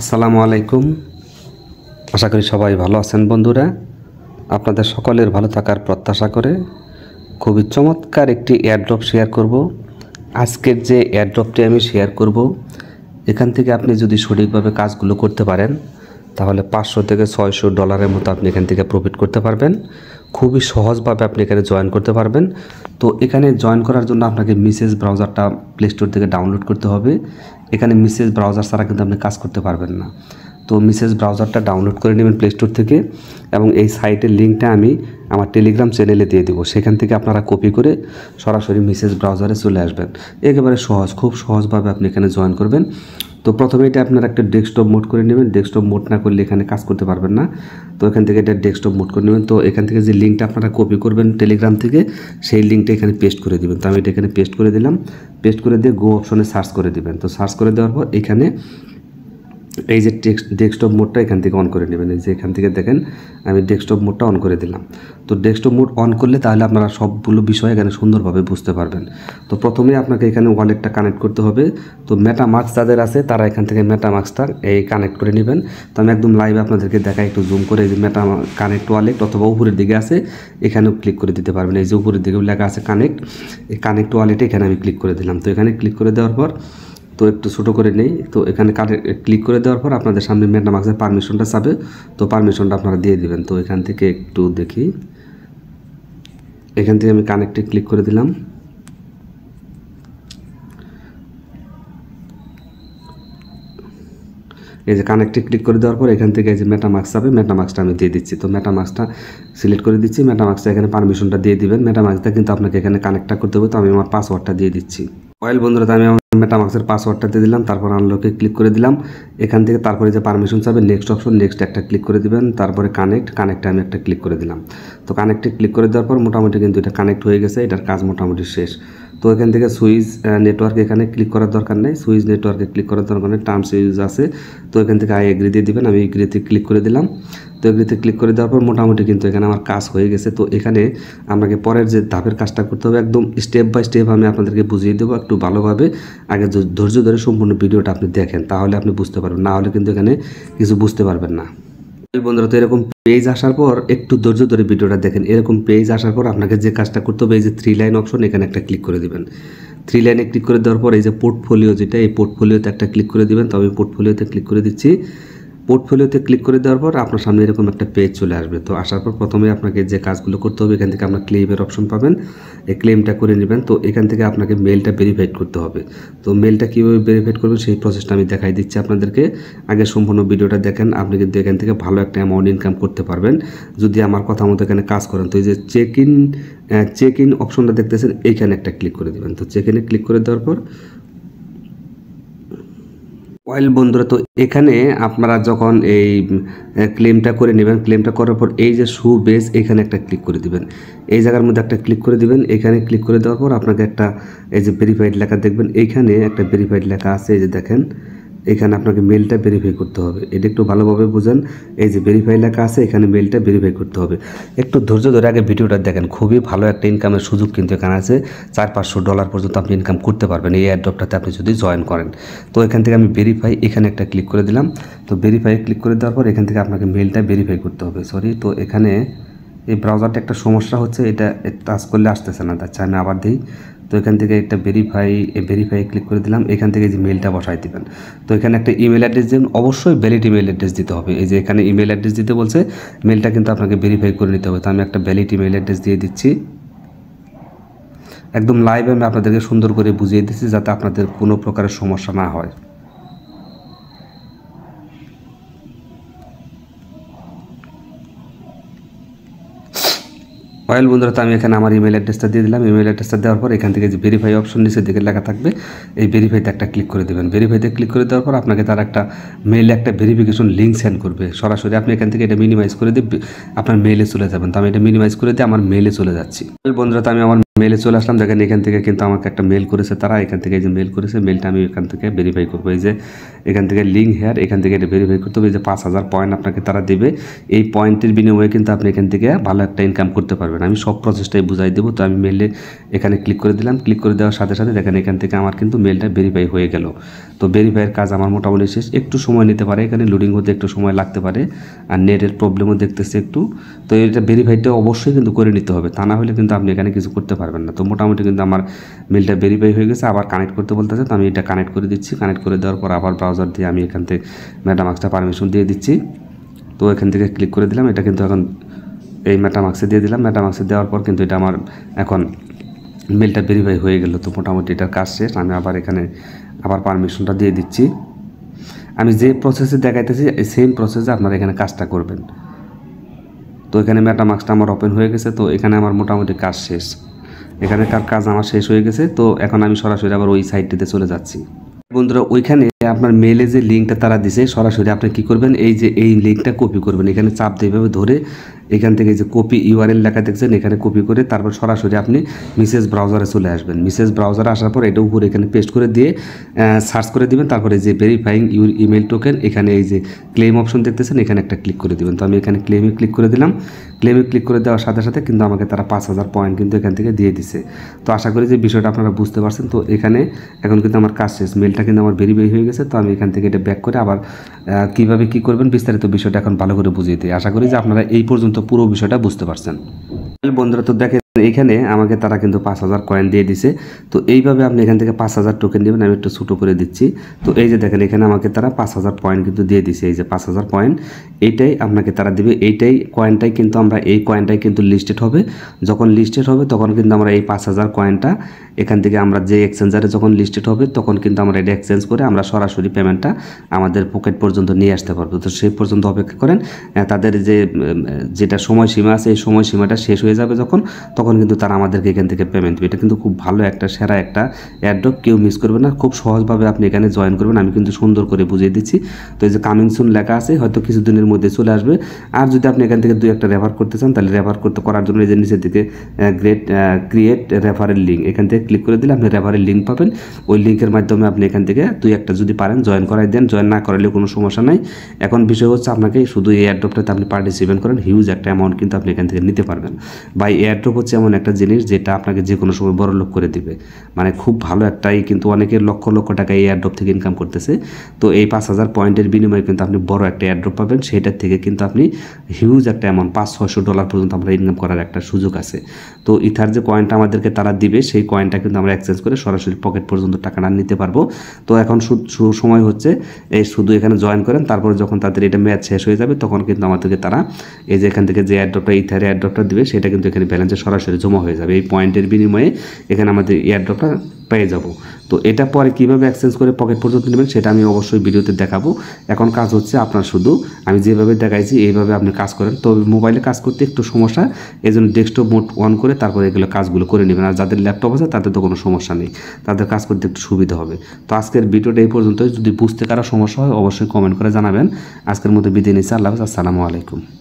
আসসালামু আলাইকুম আশা করি সবাই ভালো আছেন বন্ধুরা আপনাদের সকলের ভালো থাকার প্রত্যাশা করে খুবই চমৎকার একটি এয়ারড্রপ শেয়ার করব আজকের যে এয়ারড্রপটি আমি শেয়ার করব এখান থেকে আপনি যদি সঠিকভাবে কাজগুলো করতে পারেন তাহলে পাঁচশো থেকে ছয়শো ডলারের মতো আপনি এখান থেকে প্রফিট করতে পারবেন খুবই সহজভাবে আপনি এখানে জয়েন করতে পারবেন তো এখানে জয়েন করার জন্য আপনাকে মিসেস ব্রাউজারটা প্লে স্টোর থেকে ডাউনলোড করতে হবে এখানে মিসেস ব্রাউজার ছাড়া কিন্তু আপনি কাজ করতে পারবেন না তো মিসেস ব্রাউজারটা ডাউনলোড করে নেবেন প্লে স্টোর থেকে এবং এই সাইটের লিঙ্কটা আমি আমার টেলিগ্রাম চ্যানেলে দিয়ে দেবো সেখান থেকে আপনারা কপি করে সরাসরি মিসেস ব্রাউজারে চলে আসবেন একেবারে সহজ খুব সহজভাবে আপনি এখানে জয়েন করবেন তো প্রথমে এটা আপনারা একটা ডেস্কটপ মোড করে নেবেন ডেস্কটপ মোড না করলে এখানে কাজ করতে পারবেন না তো এখান থেকে এটা ডেস্কটপ মোড করে নেবেন তো এখান থেকে যে লিঙ্কটা আপনারা কপি করবেন টেলিগ্রাম থেকে সেই লিঙ্কটা এখানে পেস্ট করে দেবেন তো আমি এটা এখানে পেস্ট করে দিলাম পেস্ট করে দিয়ে গো অপশনে সার্চ করে দেবেন তো সার্চ করে দেওয়ার পর এখানে এই যে ডেস্কটপ মোডটা এখান থেকে অন করে নেবেন এই যে এখান থেকে দেখেন আমি ডেস্কটপ মোডটা অন করে দিলাম তো ডেস্কটপ মোড অন করলে তাহলে আপনারা সবগুলো বিষয় এখানে সুন্দরভাবে বুঝতে পারবেন তো প্রথমে আপনাকে এখানে ওয়ালেটটা কানেক্ট করতে হবে তো মেটা মাস্ক যাদের আছে তারা এখান থেকে মেটা মাস্কটা এই কানেক্ট করে নেবেন তো আমি একদম লাইভে আপনাদেরকে দেখা একটু জুম করে এই যে মেটা কানেক্ট ওয়ালেট অথবা উপরের দিকে আছে এখানেও ক্লিক করে দিতে পারবেন এই যে উপরের দিকেও লেখা আছে কানেক্ট এই কানেক্ট ওয়ালেটে এখানে আমি ক্লিক করে দিলাম তো এখানে ক্লিক করে দেওয়ার পর তো একটু ছোটো করে নেই তো এখানে কানেক্ট ক্লিক করে দেওয়ার পর আপনাদের সামনে মেটামাক্সের পারমিশনটা চাবে তো পারমিশনটা আপনারা দিয়ে দেবেন তো এখান থেকে একটু দেখি এখান থেকে আমি কানেক্টে ক্লিক করে দিলাম এই যে কানেক্টে ক্লিক করে দেওয়ার পর এখান থেকে এই যে মেটামাক্স পাবে মেটামাক্সটা আমি দিয়ে দিচ্ছি তো মেটামাক্সটা সিলেক্ট করে দিচ্ছি মেটামাক্সটা এখানে পারমিশনটা দিয়ে দিবেন মেটামাক্সটা কিন্তু আপনাকে এখানে কানেক্টটা করতে হবে তো আমি আমার পাসওয়ার্ডটা দিয়ে দিচ্ছি ওয়েল বন্ধুরা আমি আমার মেটামাক্সের পাসওয়ার্ডটা দিয়ে দিলাম তারপর আনলকে ক্লিক করে দিলাম এখান থেকে তারপরে যে পারমিশন চাবে নেক্সট অপশন নেক্সট একটা ক্লিক করে দিবেন তারপরে কানেক্ট কানেক্টে আমি একটা ক্লিক করে দিলাম তো কানেক্টে ক্লিক করে দেওয়ার পর মোটামুটি কিন্তু এটা কানেক্ট হয়ে গেছে এটার কাজ মোটামুটি শেষ তো এখান থেকে সুইচ নেটওয়ার্ক এখানে ক্লিক করার দরকার নেই সুইচ নেটওয়ার্কে ক্লিক করার দরকার নেই টার্মস ইউজ আছে তো এখান থেকে আই এগ্রি দিয়ে দেবেন আমি এগ্রিতে ক্লিক করে দিলাম তো এগ্রিতে ক্লিক করে দেওয়ার পর মোটামুটি কিন্তু এখানে আমার কাজ হয়ে গেছে তো এখানে আমাকে পরের যে ধাপের কাজটা করতে হবে একদম স্টেপ বাই স্টেপ আমি আপনাদেরকে বুঝিয়ে দেবো একটু ভালোভাবে আগে ধৈর্য ধরে সম্পূর্ণ ভিডিওটা আপনি দেখেন তাহলে আপনি বুঝতে পারবেন না হলে কিন্তু এখানে কিছু বুঝতে পারবেন না বন্ধুরা তো এরকম পেজ আসার পর একটু ধৈর্য ধরে ভিডিওটা দেখেন এরকম পেজ আসার পর আপনাকে যে কাজটা করতে হবে এই যে থ্রি লাইন অপশন এখানে একটা ক্লিক করে দিবেন থ্রি লাইনে ক্লিক করে দেওয়ার পর এই যে পোর্টফোলিও যেটা এই পোর্টফোলিওতে একটা ক্লিক করে দিবেন তো আমি পোর্টফোলিওতে ক্লিক করে দিচ্ছি পোর্টফোলিওতে ক্লিক করে দেওয়ার পর আপনার সামনে এরকম একটা পেজ চলে আসবে তো আসার পর প্রথমে আপনাকে যে কাজগুলো করতে হবে এখান থেকে আপনার ক্লেমের অপশন পাবেন এই ক্লেমটা করে নেবেন তো এখান থেকে আপনাকে মেলটা ভেরিফাইড করতে হবে তো মেলটা কীভাবে ভেরিফাইড করবেন সেই প্রসেসটা আমি দেখাই দিচ্ছি আপনাদেরকে আগে সম্পূর্ণ ভিডিওটা দেখেন আপনি কিন্তু এখান থেকে ভালো একটা অ্যামাউন্ট ইনকাম করতে পারবেন যদি আমার কথা মতো এখানে কাজ করেন তো এই যে চেক ইন চেক ইন অপশনটা দেখতেছেন এইখানে একটা ক্লিক করে দেবেন তো চেক ইনে ক্লিক করে দেওয়ার পর ওয়েল বন্ধুরা তো এখানে আপনারা যখন এই ক্লেমটা করে নেবেন ক্লেমটা করার পর এই যে শু বেস এখানে একটা ক্লিক করে দিবেন এই জায়গার মধ্যে একটা ক্লিক করে দিবেন এখানে ক্লিক করে দেওয়ার পর আপনাকে একটা এই যে ভেরিফাইড লেখা দেখবেন এইখানে একটা ভেরিফাইড লেখা আছে এই যে দেখেন এখানে আপনাকে মেলটা ভেরিফাই করতে হবে এটা একটু ভালোভাবে বোঝেন এই যে ভেরিফাই লেখা আছে এখানে মেলটা ভেরিফাই করতে হবে একটু ধৈর্য ধরে আগে ভিডিওটা দেখেন খুবই ভালো একটা ইনকামের সুযোগ কিন্তু এখানে আছে চার পাঁচশো ডলার পর্যন্ত আপনি ইনকাম করতে পারবেন এই অ্যাডপটাতে আপনি যদি জয়েন করেন তো এখান থেকে আমি ভেরিফাই এখানে একটা ক্লিক করে দিলাম তো ভেরিফাই ক্লিক করে দেওয়ার পর এখান থেকে আপনাকে মেলটা ভেরিফাই করতে হবে সরি তো এখানে এই ব্রাউজারটা একটা সমস্যা হচ্ছে এটা টাচ করলে আসতেছে না আচ্ছা আমি আবার দিই তো এখান থেকে একটা ভেরিফাই ভেরিফাই ক্লিক করে দিলাম এখান থেকে যে মেলটা বসাই দেবেন তো এখানে একটা ইমেল অ্যাড্রেস দেবেন অবশ্যই ভ্যালিড ইমেল অ্যাড্রেস দিতে হবে এই যে এখানে ইমেল অ্যাড্রেস দিতে বলছে মেলটা কিন্তু আপনাকে ভেরিফাই করে নিতে হবে তো আমি একটা ভ্যালিড ইমেল অ্যাড্রেস দিয়ে দিচ্ছি একদম লাইভে আমি আপনাদেরকে সুন্দর করে বুঝিয়ে দিচ্ছি যাতে আপনাদের কোনো প্রকারের সমস্যা না হয় ওয়েল বন্ধুরা তো আমি এখানে আমার ইমেল অ্যাড্রেসটা দিয়ে দিলাম ইমেল অ্যাড্রেসটা দেওয়ার পর এখান থেকে যে ভেরিফাই অপশন নিচে দিকে লেখা থাকবে এই ভেরিফাইতে একটা ক্লিক করে দেবেন ভেরিফাইতে ক্লিক করে দেওয়ার পর আপনাকে তার একটা মেইলে একটা ভেরিফিকেশন লিঙ্ক সেন্ড করবে সরাসরি আপনি এখান থেকে এটা মিনিমাইজ করে দিয়ে আপনার মেইলে চলে যাবেন তো আমি এটা মিনিমাইজ করে দিয়ে আমার মেইলে চলে যাচ্ছি বন্ধুরা তো আমি আমার মেলে চলে আসলাম দেখেন এখান থেকে কিন্তু আমাকে একটা মেল করেছে তারা এখান থেকে যে মেল করেছে মেলটা আমি এখান থেকে ভেরিফাই করবো এই যে এখান থেকে লিঙ্ক হেয়ার এখান থেকে এটা ভেরিফাই করতে হবে যে পাঁচ হাজার পয়েন্ট আপনাকে তারা দেবে এই পয়েন্টের বিনিময়ে কিন্তু আপনি এখান থেকে ভালো একটা ইনকাম করতে পারবেন পারবেন আমি সব প্রসেসটাই বুঝাই দেবো তো আমি মেলে এখানে ক্লিক করে দিলাম ক্লিক করে দেওয়ার সাথে সাথে দেখেন এখান থেকে আমার কিন্তু মেলটা ভেরিফাই হয়ে গেল তো ভেরিফাইয়ের কাজ আমার মোটামুটি শেষ একটু সময় নিতে পারে এখানে লোডিং হতে একটু সময় লাগতে পারে আর নেটের প্রবলেমও দেখতেছে একটু তো এটা ভেরিফাইটা অবশ্যই কিন্তু করে নিতে হবে তা না হলে কিন্তু আপনি এখানে কিছু করতে পারবেন না তো মোটামুটি কিন্তু আমার মেলটা ভেরিফাই হয়ে গেছে আবার কানেক্ট করতে বলতেছে তো আমি এটা কানেক্ট করে দিচ্ছি কানেক্ট করে দেওয়ার পর আবার ব্রাউজার দিয়ে আমি এখান থেকে ম্যাডামাক্সটা পারমিশন দিয়ে দিচ্ছি তো এখান থেকে ক্লিক করে দিলাম এটা কিন্তু এখন এই মেটামাক্সে দিয়ে দিলাম মেটামাক্সে দেওয়ার পর কিন্তু এটা আমার এখন মেলটা ভেরিফাই হয়ে গেল তো মোটামুটি এটার কাজ শেষ আমি আবার এখানে আবার পারমিশনটা দিয়ে দিচ্ছি আমি যে প্রসেসে দেখাইতেছি এই সেম প্রসেসে আপনারা এখানে কাজটা করবেন তো এখানে মাক্সটা আমার ওপেন হয়ে গেছে তো এখানে আমার মোটামুটি কাজ শেষ এখানে কাজ আমার শেষ হয়ে গেছে তো এখন আমি সরাসরি আবার ওই সাইডটিতে চলে যাচ্ছি বন্ধুরা ওইখানে আপনার মেলে যে লিঙ্কটা তারা দিছে সরাসরি আপনি কি করবেন এই যে এই লিঙ্কটা কপি করবেন এখানে চাপ দিয়ে ধরে এখান থেকে যে কপি ইউআরএল লেখা দেখছেন এখানে কপি করে তারপর সরাসরি আপনি মিসেস ব্রাউজারে চলে আসবেন মিসেস ব্রাউজারে আসার পর এটা উপরে এখানে পেস্ট করে দিয়ে সার্চ করে দিবেন তারপরে যে ভেরিফাইং ইউর ইমেল টোকেন এখানে এই যে ক্লেম অপশন দেখতেছেন এখানে একটা ক্লিক করে দিবেন তো আমি এখানে ক্লেমে ক্লিক করে দিলাম ক্লেমে ক্লিক করে দেওয়ার সাথে সাথে কিন্তু আমাকে তারা পাঁচ হাজার পয়েন্ট কিন্তু এখান থেকে দিয়ে দিছে তো আশা করি যে বিষয়টা আপনারা বুঝতে পারছেন তো এখানে এখন কিন্তু আমার কাজ শেষ মেলটা কিন্তু আমার ভেরিফাই হয়ে গেছে গেছে তো আমি এখান থেকে এটা ব্যাক করে আবার কিভাবে কি করবেন বিস্তারিত বিষয়টা এখন ভালো করে বুঝিয়ে দিই আশা করি যে আপনারা এই পর্যন্ত পুরো বিষয়টা বুঝতে পারছেন বন্ধুরা তো দেখে তো এখানে আমাকে তারা কিন্তু পাঁচ হাজার কয়েন দিয়ে দিছে তো এইভাবে আপনি এখান থেকে পাঁচ হাজার টোকেন দেবেন আমি একটু ছোটো করে দিচ্ছি তো এই যে দেখেন এখানে আমাকে তারা পাঁচ হাজার পয়েন্ট কিন্তু দিয়ে দিছে এই যে পাঁচ হাজার পয়েন্ট এইটাই আপনাকে তারা দিবে এইটাই কয়েনটাই কিন্তু আমরা এই কয়েনটাই কিন্তু লিস্টেড হবে যখন লিস্টেড হবে তখন কিন্তু আমরা এই পাঁচ হাজার কয়েনটা এখান থেকে আমরা যে এক্সচেঞ্জারে যখন লিস্টেড হবে তখন কিন্তু আমরা এটা এক্সচেঞ্জ করে আমরা সরাসরি পেমেন্টটা আমাদের পকেট পর্যন্ত নিয়ে আসতে পারবো তো সেই পর্যন্ত অপেক্ষা করেন তাদের যে যেটা সময়সীমা আছে এই সময়সীমাটা শেষ হয়ে যাবে যখন তখন তখন কিন্তু তারা আমাদেরকে এখান থেকে পেমেন্ট এটা কিন্তু খুব ভালো একটা সেরা একটা অ্যাড্রপ কেউ মিস করবে না খুব সহজভাবে আপনি এখানে জয়েন করবেন আমি কিন্তু সুন্দর করে বুঝিয়ে দিচ্ছি তো এই যে কামিং সুন লেখা আছে হয়তো কিছুদিনের মধ্যে চলে আসবে আর যদি আপনি এখান থেকে দু একটা রেফার করতে চান তাহলে রেফার করতে করার জন্য এই যে নিচের দিকে গ্রেট ক্রিয়েট রেফারের লিঙ্ক এখান থেকে ক্লিক করে দিলে আপনি রেফারের লিঙ্ক পাবেন ওই লিঙ্কের মাধ্যমে আপনি এখান থেকে দুই একটা যদি পারেন জয়েন করাই দেন জয়েন না করালেও কোনো সমস্যা নাই এখন বিষয় হচ্ছে আপনাকে শুধু এই অ্যাড্রপটাতে আপনি পার্টিসিপেট করেন হিউজ একটা অ্যামাউন্ট কিন্তু আপনি এখান থেকে নিতে পারবেন বা এই অ্যাড্রপ হচ্ছে হচ্ছে এমন একটা জিনিস যেটা আপনাকে যে কোনো সময় বড় লোক করে দিবে মানে খুব ভালো একটাই কিন্তু অনেকে লক্ষ লক্ষ টাকা এই অ্যাড্রপ থেকে ইনকাম করতেছে তো এই পাঁচ হাজার পয়েন্টের বিনিময়ে কিন্তু আপনি বড় একটা অ্যাড্রপ পাবেন সেটার থেকে কিন্তু আপনি হিউজ একটা অ্যামাউন্ট পাঁচ ছয়শো ডলার পর্যন্ত আমরা ইনকাম করার একটা সুযোগ আছে তো ইথার যে কয়েনটা আমাদেরকে তারা দিবে সেই কয়েনটা কিন্তু আমরা এক্সচেঞ্জ করে সরাসরি পকেট পর্যন্ত টাকাটা নিতে পারবো তো এখন সময় হচ্ছে এই শুধু এখানে জয়েন করেন তারপর যখন তাদের এটা ম্যাচ শেষ হয়ে যাবে তখন কিন্তু আমাদেরকে তারা এই যে এখান থেকে যে অ্যাড্রপটা ইথারে অ্যাড্রপটা দিবে সেটা কিন্তু এখানে ব্যালেন্সে সরাসরি সরাসরি জমা হয়ে যাবে এই পয়েন্টের বিনিময়ে এখানে আমাদের এয়ারড্রপটা পেয়ে যাব তো এটা পরে কিভাবে এক্সচেঞ্জ করে পকেট পর্যন্ত নেবেন সেটা আমি অবশ্যই ভিডিওতে দেখাবো এখন কাজ হচ্ছে আপনার শুধু আমি যেভাবে দেখাইছি এইভাবে আপনি কাজ করেন তো মোবাইলে কাজ করতে একটু সমস্যা এই জন্য ডেস্কটপ মোড অন করে তারপরে এগুলো কাজগুলো করে নেবেন আর যাদের ল্যাপটপ আছে তাদের তো কোনো সমস্যা নেই তাদের কাজ করতে একটু সুবিধা হবে তো আজকের ভিডিওটা এই পর্যন্ত যদি বুঝতে কারো সমস্যা হয় অবশ্যই কমেন্ট করে জানাবেন আজকের মতো বিদায় নিচ্ছি আল্লাহ আসসালামু আলাইকুম